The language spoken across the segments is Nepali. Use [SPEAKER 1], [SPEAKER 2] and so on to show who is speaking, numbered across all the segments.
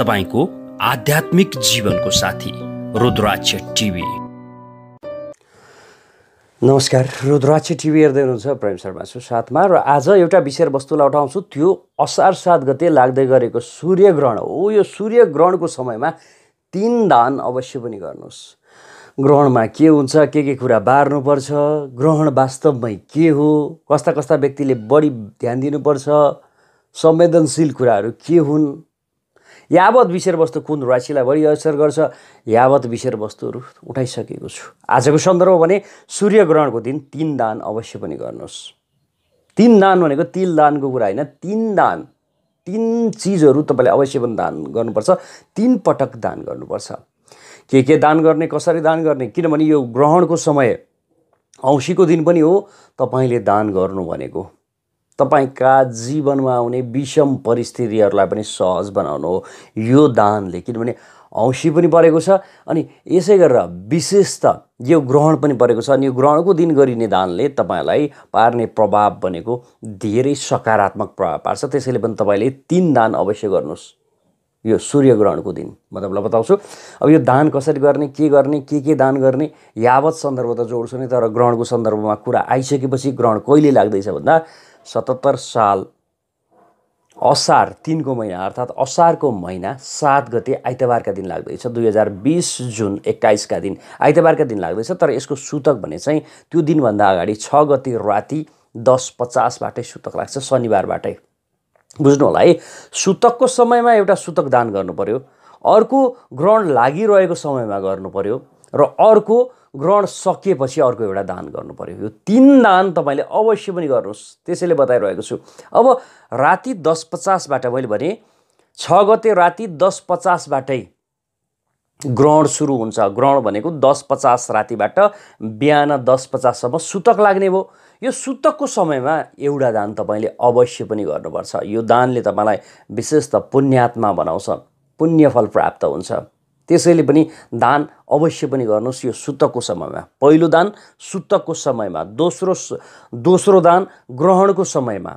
[SPEAKER 1] तपाईँको आध्यात्मिक जीवनको साथी रुद्राक्ष टिभी नमस्कार रुद्राक्ष टिभी हेर्दै हुनुहुन्छ प्रेम शर्मा छु साथमा र आज एउटा विषयवस्तुलाई उठाउँछु त्यो असार सात गते लाग्दै गरेको सूर्य ग्रहण हो यो सूर्य ग्रहणको समयमा तिन दान अवश्य पनि गर्नुहोस् ग्रहणमा के हुन्छ के के कुरा बार्नुपर्छ ग्रहण वास्तवमै के हो कस्ता कस्ता व्यक्तिले बढी ध्यान दिनुपर्छ संवेदनशील कुराहरू के हुन् यावत विषयवस्तु कुन राशिलाई बढी असर गर्छ यावत विषयवस्तुहरू उठाइसकेको छु आजको सन्दर्भ भने सूर्य ग्रहणको दिन तिन दान अवश्य पनि गर्नुहोस् तिन दान भनेको तिल दानको कुरा होइन तिन दान तिन चिजहरू तपाईँले अवश्य पनि दान गर्नुपर्छ तिन पटक दान गर्नुपर्छ के के दान गर्ने कसरी दान गर्ने किनभने यो ग्रहणको समय औँसीको दिन पनि हो तपाईँले दान गर्नु भनेको तपाईँका जीवनमा आउने विषम परिस्थितिहरूलाई पनि सहज बनाउनु हो यो दानले किनभने औँसी पनि परेको छ अनि यसै गरेर विशेष त यो ग्रहण पनि परेको छ अनि यो ग्रहणको दिन गरिने दानले तपाईँलाई पार्ने प्रभाव भनेको धेरै सकारात्मक प्रभाव पार्छ त्यसैले पनि तपाईँले तिन दान अवश्य गर्नुहोस् यो सूर्य ग्रहणको दिन म तपाईँलाई बताउँछु अब यो दान कसरी गर्ने के गर्ने के के दान गर्ने यावत सन्दर्भ त जोड्छु नै तर ग्रहणको सन्दर्भमा कुरा आइसकेपछि ग्रहण कहिले लाग्दैछ भन्दा सतहत्तर साल असार तिनको महिना अर्थात् असारको महिना सात गते आइतबारका दिन लाग्दैछ दुई हजार बिस जुन एक्काइसका दिन आइतबारका दिन लाग्दैछ तर यसको सूतक भने चाहिँ त्यो दिनभन्दा अगाडि छ गते राति दस पचासबाटै सूतक लाग्छ शनिबारबाटै बुझ्नु होला है सूतकको समयमा एउटा सूतक दान गर्नु पऱ्यो अर्को ग्रहण लागिरहेको समयमा गर्नु पऱ्यो र अर्को ग्रहण सकिएपछि अर्को एउटा दान गर्नु पऱ्यो यो तिन दान तपाईँले अवश्य पनि गर्नुहोस् त्यसैले बताइरहेको छु अब राति दस पचासबाट मैले भने छ गते राति दस पचासबाटै ग्रहण सुरु हुन्छ ग्रहण भनेको दस पचास रातिबाट बिहान दस पचाससम्म सुतक लाग्ने भयो यो सुतकको समयमा एउटा दान तपाईँले अवश्य पनि गर्नुपर्छ यो दानले तपाईँलाई विशेष त पुण्यात्मा बनाउँछ पुण्यफल प्राप्त हुन्छ त्यसैले पनि दान अवश्य पनि गर्नुहोस् यो सुतकको समयमा पहिलो दान सुतकको समयमा दोस्रो दोस्रो दान ग्रहणको समयमा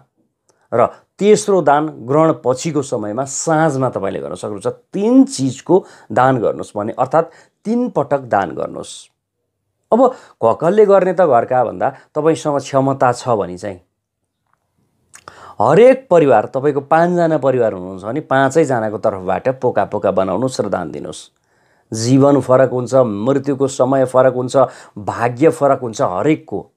[SPEAKER 1] र तेस्रो दान ग्रहण पछिको समयमा साँझमा तपाईँले गर्न सक्नुहुन्छ तिन चिजको दान गर्नुहोस् भने अर्थात् तिन पटक दान गर्नुहोस् अब घकलले गर्ने त घरका भन्दा तपाईँसँग क्षमता छ भने चाहिँ हरेक परिवार तपाईँको पाँचजना परिवार हुनुहुन्छ भने पाँचैजनाको तर्फबाट पोका पोका बनाउनुहोस् र दान दिनुहोस् जीवन फरक हुन्छ मृत्युको समय फरक हुन्छ भाग्य फरक हुन्छ हरेकको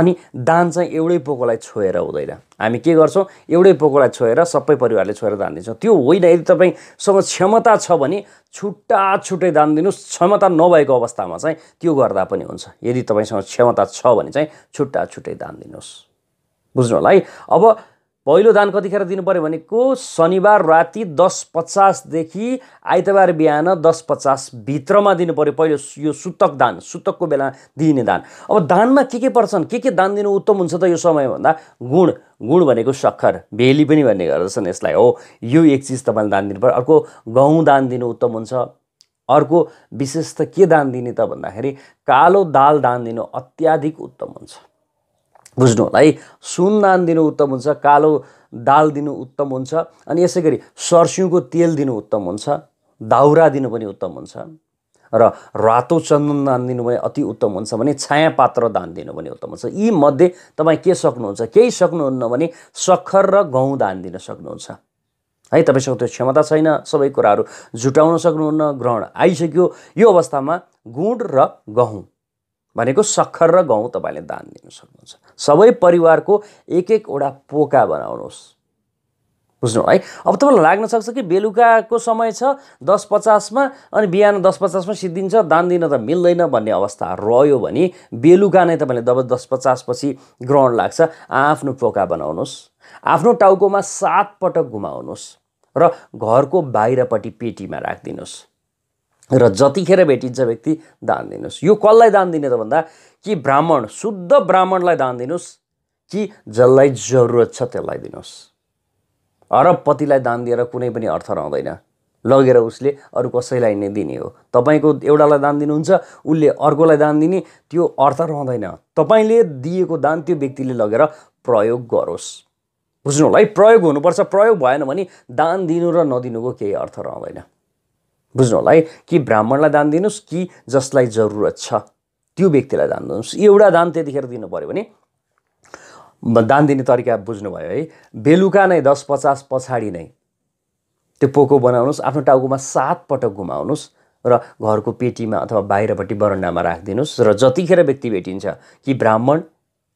[SPEAKER 1] अनि दान चाहिँ एउटै पोकोलाई छोएर हुँदैन हामी के गर्छौँ एउटै पोकोलाई छोएर सबै परिवारले छोएर दान दिन्छौँ त्यो होइन यदि तपाईँसँग क्षमता छ भने छुट्टा छुट्टै दान दिनुहोस् क्षमता नभएको अवस्थामा चाहिँ त्यो गर्दा पनि हुन्छ यदि तपाईँसँग क्षमता छ भने चाहिँ छुट्टा छुट्टै दान दिनुहोस् बुझ्नु होला है अब पहिलो दान कतिखेर दिनु पऱ्यो भनेको शनिबार राति दस पचासदेखि आइतबार बिहान दस पचास भित्रमा दिनु पऱ्यो पहिलो यो सुतक दान सुतकको बेला दिइने दान अब दानमा के के पर्छन् के के दान दिनु उत्तम हुन्छ त यो समय भन्दा गुण गुण भनेको सक्खर भेली पनि भन्ने गर्दछन् यसलाई हो यो एक चिज तपाईँले दान दिनु पऱ्यो अर्को गहुँ दान दिनु उत्तम हुन्छ अर्को विशेष त के दान दिने त भन्दाखेरि कालो दाल दान दिनु अत्याधिक उत्तम हुन्छ बुझ्नु होला है सुन दान दिनु उत्तम हुन्छ कालो दाल दिनु उत्तम हुन्छ अनि यसै गरी सर्स्युको तेल दिनु उत्तम हुन्छ दाउरा दिनु पनि उत्तम हुन्छ र रातो चन्दन दान दिनु पनि अति उत्तम हुन्छ भने छाया पात्र दान दिनु पनि उत्तम हुन्छ यी मध्ये तपाईँ के सक्नुहुन्छ केही सक्नुहुन्न भने सक्खर र गहुँ दान दिन सक्नुहुन्छ है तपाईँसँग त्यो क्षमता छैन सबै कुराहरू जुटाउन सक्नुहुन्न ग्रहण आइसक्यो यो अवस्थामा गुड र गहुँ भनेको सक्खर र गहुँ तपाईँले दान दिन सक्नुहुन्छ सबै परिवारको एक एकवटा पोका बनाउनुहोस् बुझ्नु है अब तपाईँलाई लाग्न सक्छ कि बेलुकाको समय छ दस पचासमा अनि बिहान दस पचासमा सिद्धिन्छ दान दिन त मिल्दैन भन्ने अवस्था रह्यो भने बेलुका नै तपाईँले जब दस पचासपछि ग्रहण लाग्छ आफ्नो पोका बनाउनुहोस् आफ्नो टाउकोमा सात पटक घुमाउनुहोस् र घरको बाहिरपट्टि पेटीमा राखिदिनुहोस् र जतिखेर भेटिन्छ व्यक्ति दान दिनुहोस् यो कसलाई दान दिने त भन्दा कि ब्राह्मण शुद्ध ब्राह्मणलाई दान दिनुहोस् कि जसलाई जरुरत छ त्यसलाई दिनुहोस् पतिलाई दान दिएर कुनै पनि अर्थ रहँदैन लगेर उसले अरू कसैलाई नै दिने हो तपाईँको एउटालाई दान दिनुहुन्छ उसले अर्कोलाई दान दिने त्यो अर्थ रहँदैन तपाईँले दिएको दान त्यो व्यक्तिले लगेर प्रयोग गरोस् बुझ्नु होला है प्रयोग हुनुपर्छ प्रयोग भएन भने दान दिनु र नदिनुको केही अर्थ रहँदैन बुझ्नु होला है कि ब्राह्मणलाई दान दिनुहोस् कि जसलाई जरुरत छ त्यो व्यक्तिलाई दान दिनुहोस् एउटा दान त्यतिखेर दिनु पऱ्यो भने दान दिने तरिका बुझ्नुभयो है बेलुका नै दस पचास पछाडि नै त्यो पोको बनाउनुहोस् आफ्नो टाउकोमा सात पटक घुमाउनुहोस् र घरको पेटीमा अथवा बाहिरपट्टि बरन्डामा राखिदिनुहोस् र जतिखेर व्यक्ति भेटिन्छ कि ब्राह्मण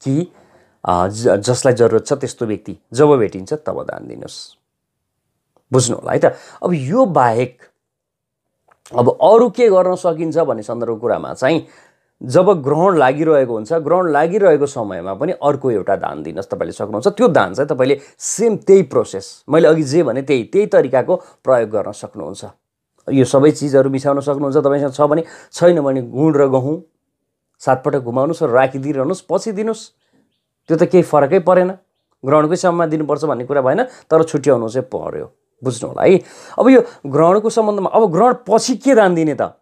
[SPEAKER 1] कि जसलाई जरुरत छ त्यस्तो व्यक्ति जब भेटिन्छ तब दान दिनुहोस् बुझ्नु होला है त अब यो बाहेक अब अरू के गर्न सकिन्छ भन्ने सन्दर्भको कुरामा चाहिँ जब ग्रहण लागिरहेको हुन्छ ग्रहण लागिरहेको समयमा पनि अर्को एउटा दान दिनुहोस् तपाईँले सक्नुहुन्छ त्यो दान चाहिँ तपाईँले सेम त्यही प्रोसेस मैले अघि जे भने त्यही त्यही तरिकाको प्रयोग गर्न सक्नुहुन्छ यो सबै चिजहरू मिसाउन सक्नुहुन्छ तपाईँसँग छ भने छैन भने गुण र गहुँ सातपटक घुमाउनुहोस् र राखिदिइरहनुहोस् पछि दिनुहोस् त्यो त केही फरकै परेन ग्रहणकै समयमा दिनुपर्छ भन्ने कुरा भएन तर छुट्याउनु चाहिँ पऱ्यो बुझ्नु होला है अब यो ग्रहणको सम्बन्धमा अब ग्रहण पछि के दान दिने त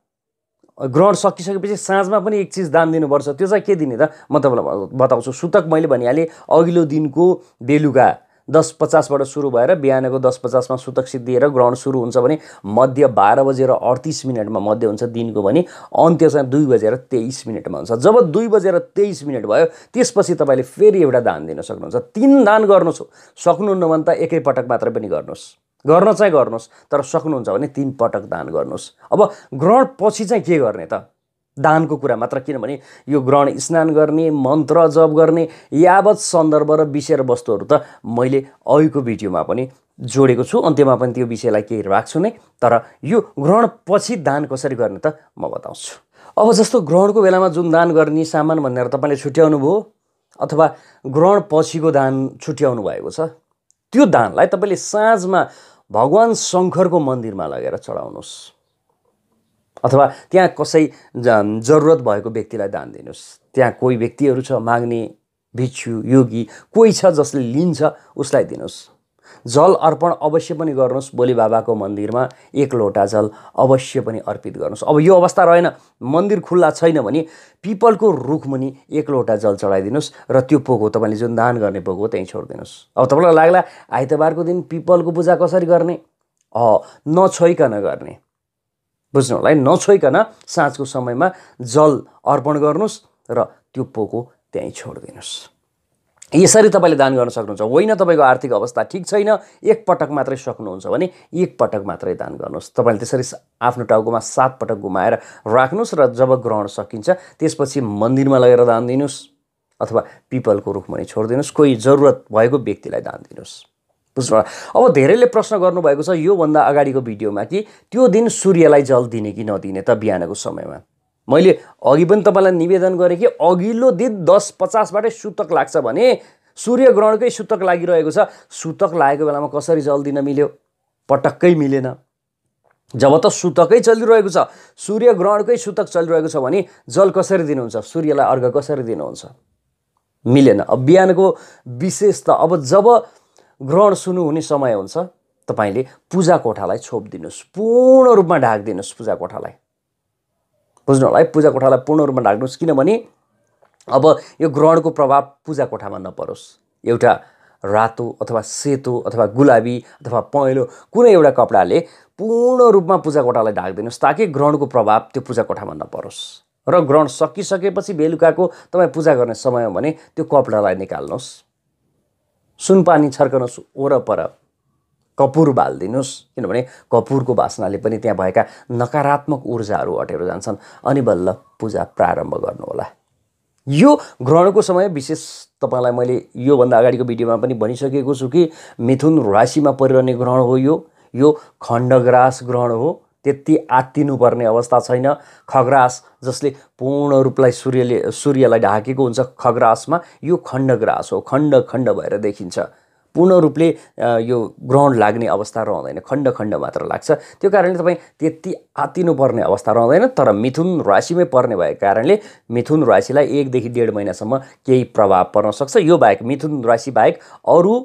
[SPEAKER 1] ग्रहण सकिसकेपछि साँझमा पनि एक चिज दान दिनुपर्छ त्यो चाहिँ के दिने त म तपाईँलाई बताउँछु सुतक मैले भनिहालेँ अघिल्लो दिनको बेलुका दस पचासबाट सुरु भएर बिहानको दस पचासमा सुतक सिद्धिएर ग्रहण सुरु हुन्छ भने मध्य बाह्र बजेर अडतिस मिनटमा मध्य हुन्छ दिनको भने अन्त्य चाहिँ दुई बजेर तेइस मिनटमा हुन्छ जब दुई बजेर तेइस मिनट भयो त्यसपछि तपाईँले फेरि एउटा दान दिन सक्नुहुन्छ तिन दान गर्नुहोस् सक्नुहुन्न भने त एकैपटक मात्र पनि गर्नुहोस् गर्न चाहिँ गर्नुहोस् तर सक्नुहुन्छ भने तिन पटक दान गर्नुहोस् अब ग्रहण पछि चाहिँ के गर्ने त दानको कुरा मात्र किनभने यो ग्रहण स्नान गर्ने मन्त्र जप गर्ने यावत सन्दर्भ र विषय र वस्तुहरू त मैले अहिलेको भिडियोमा पनि जोडेको छु अन्त्यमा पनि त्यो विषयलाई केही राख्छु नै तर यो ग्रहण पछि दान कसरी गर्ने त म बताउँछु अब जस्तो ग्रहणको बेलामा जुन दान गर्ने सामान भनेर तपाईँले छुट्याउनु भयो अथवा ग्रहण पछिको दान छुट्याउनु भएको छ त्यो दानलाई तपाईँले साँझमा भगवान् शङ्करको मन्दिरमा लगेर चढाउनुहोस् अथवा त्यहाँ कसै जरुरत भएको व्यक्तिलाई दान दिनुहोस् त्यहाँ कोही व्यक्तिहरू छ माग्ने भिक्षु योगी कोही छ जसले लिन्छ उसलाई दिनुहोस् जल अर्पण अवश्य पनि गर्नुहोस् बोली बाबाको मन्दिरमा एक लोटा जल अवश्य पनि अर्पित गर्नुहोस् अब यो अवस्था रहेन मन्दिर खुल्ला छैन भने पिपलको रुखमुनि एक लोटा जल चढाइदिनुहोस् र त्यो पोको तपाईँले जुन दान गर्ने पोको हो त्यहीँ छोडिदिनुहोस् अब तपाईँलाई लाग्ला आइतबारको दिन पिपलको पूजा कसरी गर्ने नछोइकन गर्ने बुझ्नु होला है नछोइकन साँझको समयमा जल अर्पण गर्नुहोस् र त्यो पोको त्यहीँ छोडिदिनुहोस् यसरी तपाईँले दान गर्न सक्नुहुन्छ होइन तपाईँको आर्थिक अवस्था ठिक छैन एकपटक मात्रै सक्नुहुन्छ भने एकपटक मात्रै दान गर्नुहोस् तपाईँले त्यसरी आफ्नो टाउकोमा सातपटक घुमाएर राख्नुहोस् र जब ग्रहण सकिन्छ त्यसपछि मन्दिरमा लगेर दान दिनुहोस् अथवा पिपलको रुखमुनि छोडिदिनुहोस् कोही जरुरत भएको व्यक्तिलाई दान दिनुहोस् बुझ्नु अब धेरैले प्रश्न गर्नुभएको छ योभन्दा अगाडिको भिडियोमा कि त्यो दिन सूर्यलाई जल दिने कि नदिने त बिहानको समयमा मैले अघि पनि तपाईँलाई निवेदन गरेँ कि अघिल्लो दिन दस पचासबाटै सुतक लाग्छ भने सूर्य ग्रहणकै सुतक लागिरहेको छ सुतक लागेको बेलामा कसरी जल दिन मिल्यो पटक्कै मिलेन जब त सुतकै चलिरहेको छ सूर्य ग्रहणकै सुतक चलिरहेको छ भने जल कसरी दिनुहुन्छ सूर्यलाई अर्घ कसरी दिनुहुन्छ मिलेन अब बिहानको विशेष त अब जब ग्रहण सुन्नु हुने समय हुन्छ तपाईँले पूजा कोठालाई छोपिदिनुहोस् पूर्ण रूपमा ढाकिदिनुहोस् पूजा कोठालाई होला है पूजा कोठालाई पूर्ण रूपमा ढाक्नुहोस् किनभने अब यो ग्रहणको प्रभाव पूजा कोठामा नपरोस् एउटा रातो अथवा सेतो अथवा गुलाबी अथवा पहेँलो कुनै एउटा कपडाले पूर्ण रूपमा पूजा कोठालाई ढाकिदिनुहोस् ताकि ग्रहणको प्रभाव त्यो पूजा कोठामा नपरोस् र ग्रहण सकिसकेपछि बेलुकाको तपाईँ पूजा गर्ने समयमा भने त्यो कपडालाई निकाल्नुहोस् सुनपानी छर्कनुहोस् वरपर कपुर बालिदिनुहोस् किनभने कपुरको बासनाले पनि त्यहाँ भएका नकारात्मक ऊर्जाहरू हटेर जान्छन् अनि बल्ल पूजा प्रारम्भ गर्नुहोला यो ग्रहणको समय विशेष तपाईँलाई मैले योभन्दा अगाडिको भिडियोमा पनि भनिसकेको छु कि मिथुन राशिमा परिरहने ग्रहण हो यो यो खण्डग्रास ग्रहण हो त्यति आत्तिनुपर्ने अवस्था छैन खग्रास जसले पूर्ण रूपलाई सूर्यले सूर्यलाई ढाकेको हुन्छ खग्रासमा यो खण्डग्रास हो खण्ड खण्ड भएर देखिन्छ पूर्ण रूपले यो ग्रहण लाग्ने अवस्था रहँदैन खण्ड खण्ड मात्र लाग्छ त्यो कारणले तपाईँ त्यति आतिनुपर्ने अवस्था रहँदैन तर मिथुन राशिमै पर्ने भएको कारणले मिथुन राशिलाई एकदेखि डेढ महिनासम्म केही प्रभाव पर्न सक्छ यो बाहेक मिथुन राशि बाहेक अरू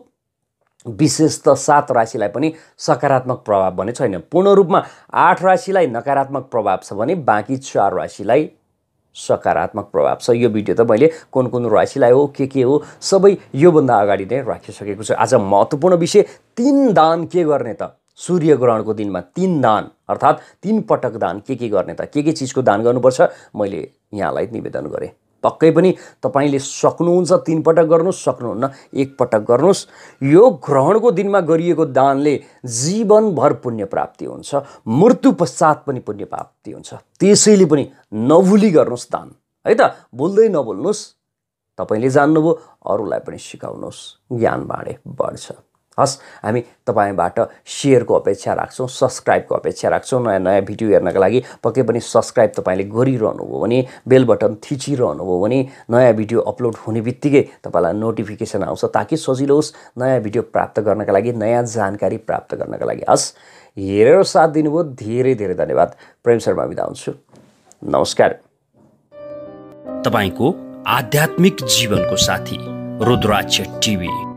[SPEAKER 1] विशेष त सात राशिलाई पनि सकारात्मक प्रभाव भने छैन पूर्ण रूपमा आठ राशिलाई नकारात्मक प्रभाव छ भने बाँकी चार राशिलाई सकारात्मक प्रभाव छ यो भिडियो त मैले कुन कुन राशिलाई हो के के हो सबै योभन्दा अगाडि नै राखिसकेको छु आज महत्त्वपूर्ण विषय तिन दान के गर्ने त सूर्य ग्रहणको दिनमा तिन दान अर्थात् तिन पटक दान के के गर्ने त के के चिजको दान गर्नुपर्छ मैले यहाँलाई निवेदन गरेँ पक्कै पनि तपाईँले सक्नुहुन्छ तिनपटक पटक गर्नुहोस् सक्नुहुन्न एकपटक गर्नुहोस् यो ग्रहणको दिनमा गरिएको दानले जीवनभर पुण्य प्राप्ति हुन्छ मृत्यु पश्चात पनि पुण्य प्राप्ति हुन्छ त्यसैले पनि नभुली गर्नुहोस् दान है त भुल्दै नभुल्नुहोस् तपाईँले जान्नुभयो अरूलाई पनि सिकाउनुहोस् ज्ञान बाँडे बढ्छ हस् हामी तपाईँबाट सेयरको अपेक्षा राख्छौँ सब्सक्राइबको अपेक्षा राख्छौँ नयाँ नयाँ भिडियो हेर्नका लागि पक्कै पनि सब्सक्राइब तपाईँले गरिरहनुभयो भने बेल बटन थिचिरहनुभयो भने नयाँ भिडियो अपलोड हुने बित्तिकै तपाईँलाई नोटिफिकेसन आउँछ ताकि सजिलो होस् नयाँ भिडियो प्राप्त गर्नका लागि नयाँ जानकारी प्राप्त गर्नका लागि हस् हेरेर साथ दिनुभयो धेरै धेरै धन्यवाद प्रेम शर्मा बिदा हुन्छु नमस्कार तपाईँको आध्यात्मिक जीवनको साथी रुद्राक्ष टिभी